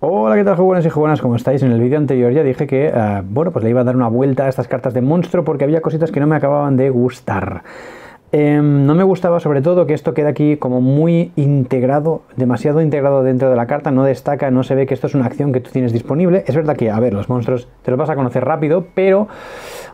Hola, ¿qué tal, jóvenes y jóvenes. ¿Cómo estáis? En el vídeo anterior ya dije que, eh, bueno, pues le iba a dar una vuelta a estas cartas de monstruo porque había cositas que no me acababan de gustar. Em, no me gustaba sobre todo que esto quede aquí como muy integrado, demasiado integrado dentro de la carta, no destaca, no se ve que esto es una acción que tú tienes disponible. Es verdad que, a ver, los monstruos te los vas a conocer rápido, pero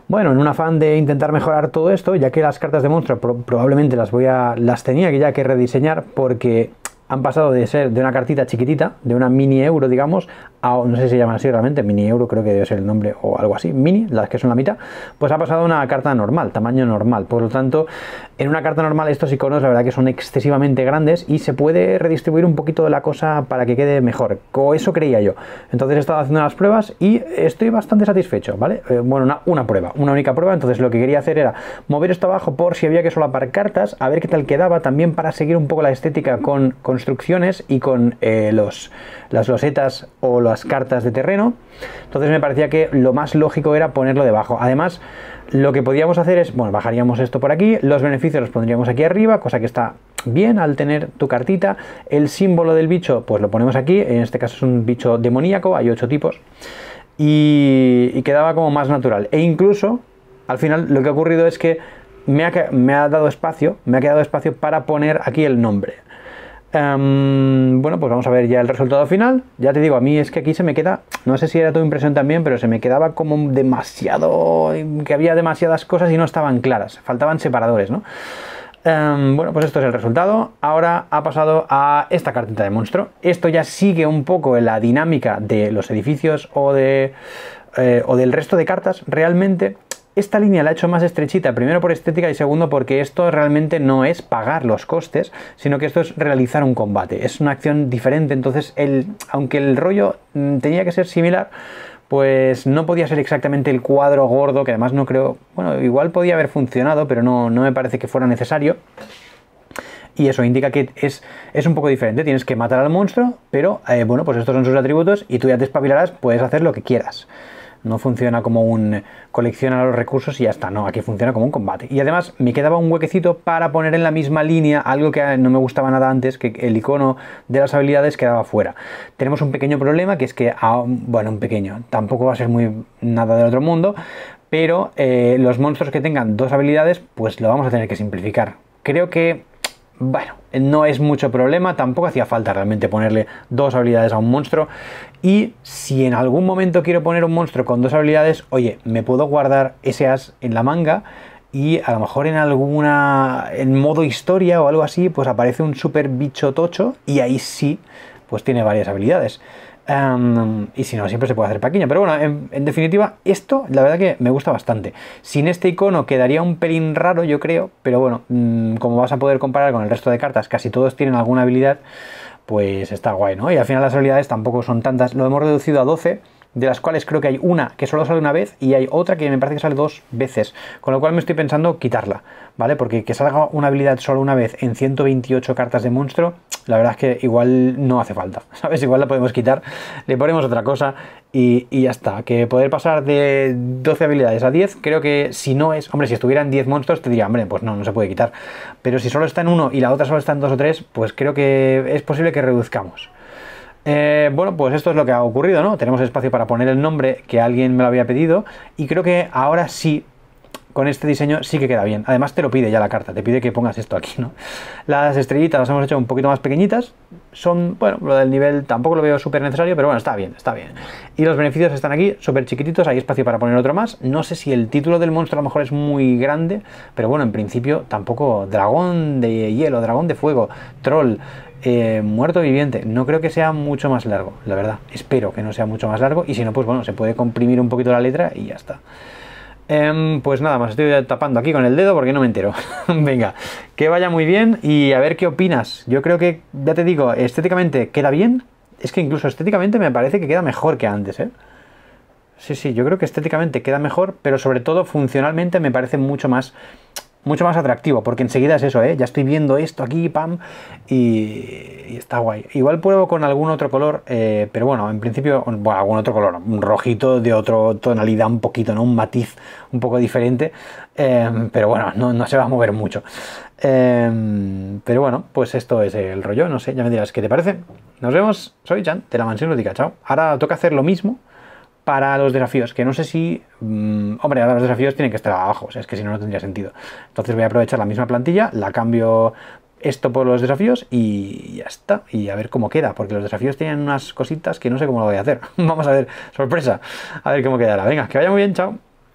bueno, en un afán de intentar mejorar todo esto, ya que las cartas de monstruo probablemente las voy a. las tenía que ya que rediseñar porque han pasado de ser de una cartita chiquitita, de una mini euro, digamos, a, no sé si se llaman así realmente, mini euro creo que debe ser el nombre o algo así, mini, las que son la mitad, pues ha pasado a una carta normal, tamaño normal. Por lo tanto, en una carta normal estos iconos la verdad que son excesivamente grandes y se puede redistribuir un poquito de la cosa para que quede mejor. eso creía yo. Entonces he estado haciendo las pruebas y estoy bastante satisfecho, ¿vale? Eh, bueno, una, prueba, una única prueba. Entonces lo que quería hacer era mover esto abajo por si había que solapar cartas, a ver qué tal quedaba, también para seguir un poco la estética con instrucciones y con eh, los, las losetas o las cartas de terreno. Entonces me parecía que lo más lógico era ponerlo debajo. Además, lo que podíamos hacer es, bueno, bajaríamos esto por aquí, los beneficios los pondríamos aquí arriba, cosa que está bien al tener tu cartita. El símbolo del bicho, pues lo ponemos aquí, en este caso es un bicho demoníaco, hay ocho tipos. Y, quedaba como más natural. E incluso, al final, lo que ha ocurrido es que me me ha, dado espacio, me ha quedado espacio para poner aquí el nombre. Em, bueno, pues vamos a ver ya el resultado final. Ya te digo, a mí es que aquí se me queda, no sé si era tu impresión también, pero se me quedaba como demasiado, que había demasiadas cosas y no estaban claras, faltaban separadores, ¿no? Em, bueno, pues esto es el resultado. Ahora ha pasado a esta cartita de monstruo. Esto ya sigue un poco la dinámica de los edificios o de eh, o del resto de cartas, realmente esta línea la he hecho más estrechita, primero por estética y segundo porque esto realmente no es pagar los costes, sino que esto es realizar un combate, es una acción diferente, entonces el, aunque el rollo mm, tenía que ser similar, pues no podía ser exactamente el cuadro gordo, que además no creo, bueno, igual podía haber funcionado, pero no, me parece que fuera necesario. Y eso indica que es, es un poco diferente, tienes que matar al monstruo, pero eh, bueno, pues estos son sus atributos y tú ya te espabilarás, puedes hacer lo que quieras. No funciona como un coleccionar los recursos y ya está. No, aquí funciona como un combate. Y además me quedaba un huequecito para poner en la misma línea algo que no me gustaba nada antes, que el icono de las habilidades quedaba fuera. Tenemos un pequeño problema que es que, bueno, un pequeño, tampoco va a ser muy nada del otro mundo, pero eh, los monstruos que tengan dos habilidades, pues lo vamos a tener que simplificar. Creo que bueno, no es mucho problema, tampoco hacía falta realmente ponerle dos habilidades a un monstruo. Y si en algún momento quiero poner un monstruo con dos habilidades, oye, me puedo guardar ese as en la manga y a lo mejor en alguna, en modo historia o algo así, pues aparece un super bicho tocho y ahí sí pues tiene varias habilidades. Em, y si no, siempre se puede hacer pequeña Pero bueno, en, definitiva, esto la verdad que me gusta bastante. Sin este icono quedaría un pelín raro, yo creo. Pero bueno, mm, como vas a poder comparar con el resto de cartas, casi todos tienen alguna habilidad, pues está guay, ¿no? Y al final las habilidades tampoco son tantas. Lo hemos reducido a 12 de las cuales creo que hay una que solo sale una vez y hay otra que me parece que sale dos veces, con lo cual me estoy pensando quitarla, ¿vale? Porque que salga una habilidad solo una vez en 128 cartas de monstruo, la verdad es que igual no hace falta, ¿sabes? Igual la podemos quitar, le ponemos otra cosa y, y ya está. Que poder pasar de 12 habilidades a 10, creo que si no es, hombre, si estuvieran 10 monstruos te diría, hombre, pues no, no se puede quitar, pero si solo está en uno y la otra solo está en dos o tres, pues creo que es posible que reduzcamos. Eh, bueno, pues esto es lo que ha ocurrido, ¿no? Tenemos espacio para poner el nombre que alguien me lo había pedido y creo que ahora sí con este diseño sí que queda bien. Además te lo pide ya la carta, te pide que pongas esto aquí, ¿no? Las estrellitas las hemos hecho un poquito más pequeñitas. Son, bueno, lo del nivel tampoco lo veo súper necesario, pero bueno, está bien, está bien. Y los beneficios están aquí, súper chiquititos, hay espacio para poner otro más. No sé si el título del monstruo a lo mejor es muy grande, pero bueno, en principio tampoco dragón de hielo, dragón de fuego, troll, eh, muerto viviente. No creo que sea mucho más largo, la verdad. Espero que no sea mucho más largo. Y si no, pues bueno, se puede comprimir un poquito la letra y ya está. Em, pues nada más, estoy tapando aquí con el dedo porque no me entero. Venga, que vaya muy bien y a ver qué opinas. Yo creo que, ya te digo, estéticamente queda bien. Es que incluso estéticamente me parece que queda mejor que antes, ¿eh? Sí, sí, yo creo que estéticamente queda mejor, pero sobre todo funcionalmente me parece mucho más mucho más atractivo, porque enseguida es eso, ¿eh? ya estoy viendo esto aquí, pam, y, está guay. Igual pruebo con algún otro color, eh, pero bueno, en principio, bueno, algún otro color, un rojito de otra tonalidad, un poquito, ¿no? un matiz un poco diferente, em, pero bueno, no, se va a mover mucho. Em, pero bueno, pues esto es el rollo, no sé, ya me dirás qué te parece. Nos vemos, soy Jan, de la Mansión Lúdica, chao. Ahora toca hacer lo mismo para los desafíos, que no sé si... Mm, hombre, ahora los desafíos tienen que estar abajo, es que si no, no tendría sentido. Entonces voy a aprovechar la misma plantilla, la cambio esto por los desafíos y ya está. Y a ver cómo queda, porque los desafíos tienen unas cositas que no sé cómo lo voy a hacer. Vamos a ver, sorpresa, a ver cómo quedará. Venga, que vaya muy bien, chao.